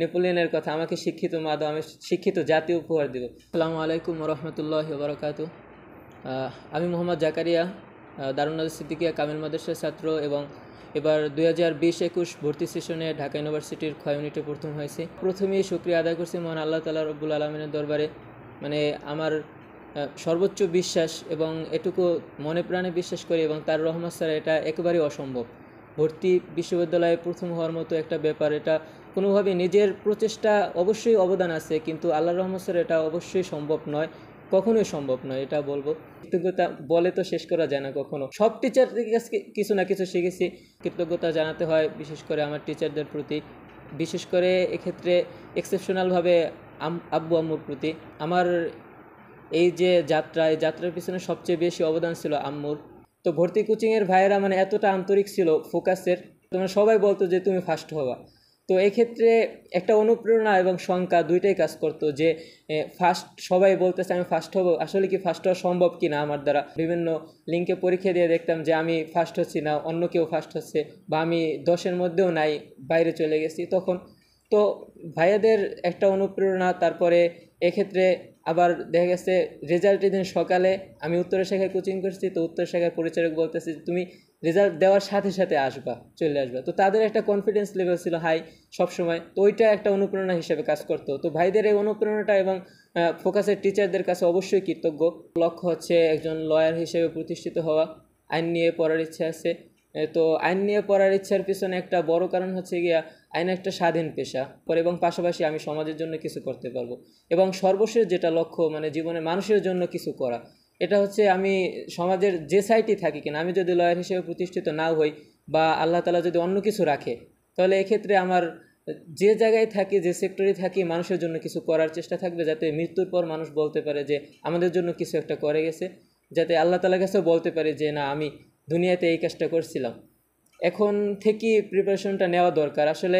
নেপোলিয়নের কথা আমাকে শিক্ষিত মা দাও আমি শিক্ষিত জাতি উপহার দেব আসসালামু আলাইকুম রহমতুল্লাহ বরকাত আমি মোহাম্মদ জাকারিয়া দারুনাল সিদ্দিকিয়া কামিল মাদ্রাসার ছাত্র এবং এবার দুই হাজার বিশ একুশ ভর্তি সেশনে ঢাকা ইউনিভার্সিটির ক্ষয় ইউনিটে প্রথম হয়েছে প্রথমেই সুক্রিয়া আদায় করছি মহান আল্লাহ তালা রব্বুল আলমিনের দরবারে মানে আমার সর্বোচ্চ বিশ্বাস এবং এটুকু মনে প্রাণে বিশ্বাস করি এবং তার রহমত স্যার এটা একেবারেই অসম্ভব ভর্তি বিশ্ববিদ্যালয়ে প্রথম হওয়ার মতো একটা ব্যাপার এটা কোনোভাবে নিজের প্রচেষ্টা অবশ্যই অবদান আছে কিন্তু আল্লাহ রহমত এটা অবশ্যই সম্ভব নয় কখনোই সম্ভব নয় এটা বলবো কৃতজ্ঞতা বলে তো শেষ করা যায় না কখনো সব টিচারদের কাছে কিছু না কিছু শিখেছি কৃতজ্ঞতা জানাতে হয় বিশেষ করে আমার টিচারদের প্রতি বিশেষ করে এক্ষেত্রে এক্সেপশনালভাবে আব্বু আম্মুর প্রতি আমার এই যে যাত্রা এই যাত্রার পিছনে সবচেয়ে বেশি অবদান ছিল আম্মুর তো ভর্তি কোচিংয়ের ভাইয়েরা মানে এতটা আন্তরিক ছিল ফোকাসের তোমরা সবাই বলতো যে তুমি ফার্স্ট হবা তো এক্ষেত্রে একটা অনুপ্রেরণা এবং শঙ্কা দুইটাই কাজ করতো যে ফার্স্ট সবাই বলতেছে আমি ফার্স্ট হব আসলে কি ফার্স্ট হওয়া সম্ভব কি না আমার দ্বারা বিভিন্ন লিঙ্কে পরীক্ষা দিয়ে দেখতাম যে আমি ফার্স্ট হচ্ছি না অন্য কেউ ফার্স্ট হচ্ছে বা আমি দশের মধ্যেও নাই বাইরে চলে গেছি তখন তো ভাইয়াদের একটা অনুপ্রেরণা তারপরে এক্ষেত্রে আবার দেখা গেছে রেজাল্টের দিন সকালে আমি উত্তর শাখায় কোচিং করছি তো উত্তর শাখায় পরিচালক বলতেছি তুমি রেজাল্ট দেওয়ার সাথে সাথে আসবা চলে আসবা তো তাদের একটা কনফিডেন্স লেভেল ছিল হাই সবসময় তো ওইটা একটা অনুপ্রেরণা হিসেবে কাজ করতো তো ভাইদের এই অনুপ্রেরণাটা এবং ফোকাসের টিচারদের কাছে অবশ্যই কৃতজ্ঞ লক্ষ্য হচ্ছে একজন লয়ার হিসেবে প্রতিষ্ঠিত হওয়া আইন নিয়ে পড়ার ইচ্ছা আছে তো আইন নিয়ে পড়ার ইচ্ছার পিছনে একটা বড় কারণ হচ্ছে গিয়া আইন একটা স্বাধীন পেশা পরে এবং পাশাপাশি আমি সমাজের জন্য কিছু করতে পারবো এবং সর্বশেষ যেটা লক্ষ্য মানে জীবনে মানুষের জন্য কিছু করা এটা হচ্ছে আমি সমাজের যে সাইটই থাকি কিনা আমি যদি লয়ার হিসেবে প্রতিষ্ঠিত নাও হই বা আল্লাহ তালা যদি অন্য কিছু রাখে তাহলে এক্ষেত্রে আমার যে জায়গায় থাকি যে সেক্টরে থাকি মানুষের জন্য কিছু করার চেষ্টা থাকবে যাতে মৃত্যুর পর মানুষ বলতে পারে যে আমাদের জন্য কিছু একটা করে গেছে যাতে আল্লাহ তালা কাছেও বলতে পারে যে না আমি দুনিয়াতে এই কাজটা করছিলাম এখন থেকে প্রিপারেশনটা নেওয়া দরকার আসলে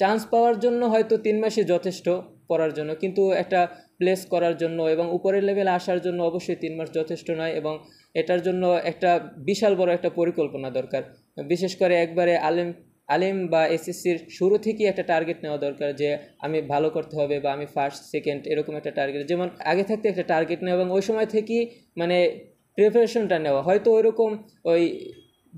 চান্স পাওয়ার জন্য হয়তো তিন মাসই যথেষ্ট পড়ার জন্য কিন্তু একটা প্লেস করার জন্য এবং উপরের লেভেলে আসার জন্য অবশ্যই তিন মাস যথেষ্ট নয় এবং এটার জন্য একটা বিশাল বড় একটা পরিকল্পনা দরকার বিশেষ করে একবারে আলেম আলেম বা এসএসসির শুরু থেকেই একটা টার্গেট নেওয়া দরকার যে আমি ভালো করতে হবে বা আমি ফার্স্ট সেকেন্ড এরকম একটা টার্গেট যেমন আগে থাকতে একটা টার্গেট নেওয়া এবং ওই সময় থেকেই মানে প্রিপারেশনটা নেওয়া হয়তো ওইরকম ওই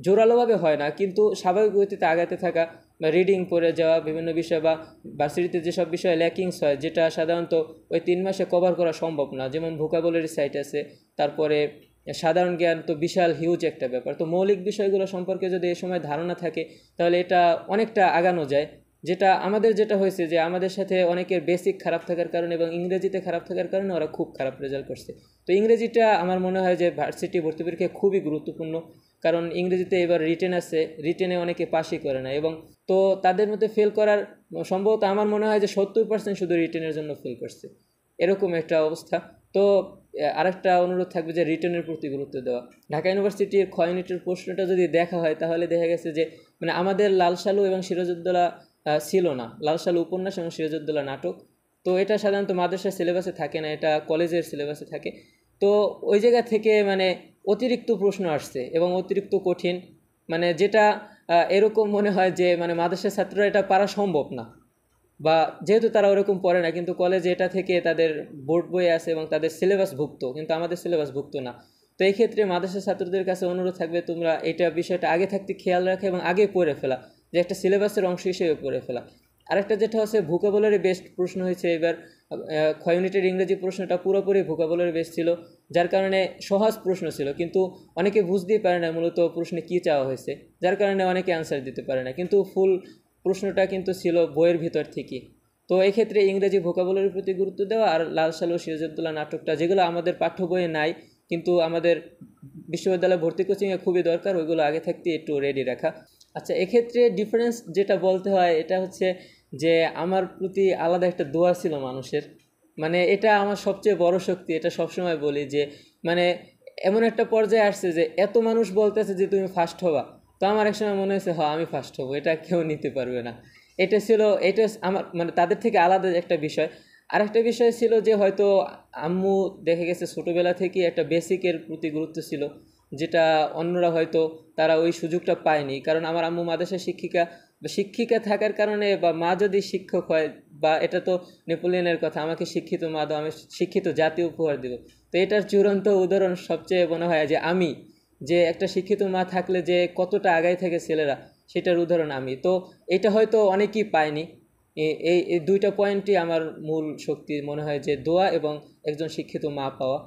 জোরালোভাবে হয় না কিন্তু স্বাভাবিক গতিতে আগাতে থাকা বা রিডিং পড়ে যাওয়া বিভিন্ন বিষয় বা ভার্সিটিতে যেসব বিষয়ে ল্যাকিংস হয় যেটা সাধারণত ওই তিন মাসে কভার করা সম্ভব না যেমন ভোকাবলারি সাইট আছে তারপরে সাধারণ জ্ঞান তো বিশাল হিউজ একটা ব্যাপার তো মৌলিক বিষয়গুলো সম্পর্কে যদি এই সময় ধারণা থাকে তাহলে এটা অনেকটা আগানো যায় যেটা আমাদের যেটা হয়েছে যে আমাদের সাথে অনেকের বেসিক খারাপ থাকার কারণে এবং ইংরেজিতে খারাপ থাকার কারণে ওরা খুব খারাপ রেজাল্ট করছে তো ইংরেজিটা আমার মনে হয় যে ভার্সিটি ভর্তি পরীক্ষায় খুবই গুরুত্বপূর্ণ কারণ ইংরেজিতে এবার রিটেন আছে রিটেনে অনেকে পাশই করে না এবং তো তাদের মধ্যে ফেল করার সম্ভবত আমার মনে হয় যে সত্তর পার্সেন্ট শুধু রিটেনের জন্য ফেল করছে এরকম একটা অবস্থা তো আরেকটা অনুরোধ থাকবে যে রিটার্নের প্রতি গুরুত্ব দেওয়া ঢাকা ইউনিভার্সিটির খয়নিটির প্রশ্নটা যদি দেখা হয় তাহলে দেখা গেছে যে মানে আমাদের লালসালু এবং সিরাজউদ্দৌলা ছিল না লালসালু উপন্যাস এবং সিরাজউদ্দোলা নাটক তো এটা সাধারণত মাদ্রাসার সিলেবাসে থাকে না এটা কলেজের সিলেবাসে থাকে তো ওই জায়গা থেকে মানে অতিরিক্ত প্রশ্ন আসছে এবং অতিরিক্ত কঠিন মানে যেটা এরকম মনে হয় যে মানে মাদ্রাসার ছাত্ররা এটা পারা সম্ভব না বা যেহেতু তারা ওরকম পড়ে না কিন্তু কলেজে এটা থেকে তাদের বোর্ড বই আছে এবং তাদের সিলেবাস ভুক্ত কিন্তু আমাদের সিলেবাস ভুক্ত না তো এই ক্ষেত্রে মাদ্রাসার ছাত্রদের কাছে অনুরোধ থাকবে তোমরা এটা বিষয়টা আগে থাকতে খেয়াল রাখে এবং আগে পড়ে ফেলা যে একটা সিলেবাসের অংশ হিসেবে পড়ে ফেলা আরেকটা যেটা হচ্ছে ভোকাবুলারি বেস্ট প্রশ্ন হয়েছে এবার ক্ষয় ইউনিটের ইংরেজি প্রশ্নটা পুরোপুরি ভোকাবলের বেশ ছিল যার কারণে সহজ প্রশ্ন ছিল কিন্তু অনেকে বুঝতেই পারে না মূলত প্রশ্নে কী চাওয়া হয়েছে যার কারণে অনেকে অ্যান্সার দিতে পারে না কিন্তু ফুল প্রশ্নটা কিন্তু ছিল বইয়ের ভিতর থেকেই তো এক্ষেত্রে ইংরেজি ভোকাবলের প্রতি গুরুত্ব দেওয়া আর লাল সালু সিরাজুদ্দোল্লা নাটকটা যেগুলো আমাদের পাঠ্য বইয়ে নাই কিন্তু আমাদের বিশ্ববিদ্যালয়ে ভর্তি কোচিংয়ে খুবই দরকার ওইগুলো আগে থাকতে একটু রেডি রাখা আচ্ছা এক্ষেত্রে ডিফারেন্স যেটা বলতে হয় এটা হচ্ছে যে আমার প্রতি আলাদা একটা দোয়া ছিল মানুষের মানে এটা আমার সবচেয়ে বড় শক্তি এটা সবসময় বলি যে মানে এমন একটা পর্যায়ে আসছে যে এত মানুষ বলতেছে যে তুমি ফার্স্ট হবা তো আমার একসময় মনে হয়েছে হ হ্যাঁ, আমি ফার্স্ট হবো এটা কেউ নিতে পারবে না এটা ছিল এটা আমার মানে তাদের থেকে আলাদা একটা বিষয় আরেকটা বিষয় ছিল যে হয়তো আম্মু দেখে গেছে ছোটোবেলা থেকে একটা বেসিকের প্রতি গুরুত্ব ছিল যেটা অন্যরা হয়তো তারা ওই সুযোগটা পায়নি কারণ আমার আম্মু মাদ্রাসা শিক্ষিকা শিক্ষিকা থাকার কারণে বা মা যদি শিক্ষক হয় বা এটা তো নেপোলিয়নের কথা আমাকে শিক্ষিত মা দাও আমি শিক্ষিত জাতি উপহার দেব তো এটার চূড়ান্ত উদাহরণ সবচেয়ে মনে হয় যে আমি যে একটা শিক্ষিত মা থাকলে যে কতটা আগায় থাকে ছেলেরা সেটার উদাহরণ আমি তো এটা হয়তো অনেকেই পায়নি এই দুইটা পয়েন্টই আমার মূল শক্তি মনে হয় যে দোয়া এবং একজন শিক্ষিত মা পাওয়া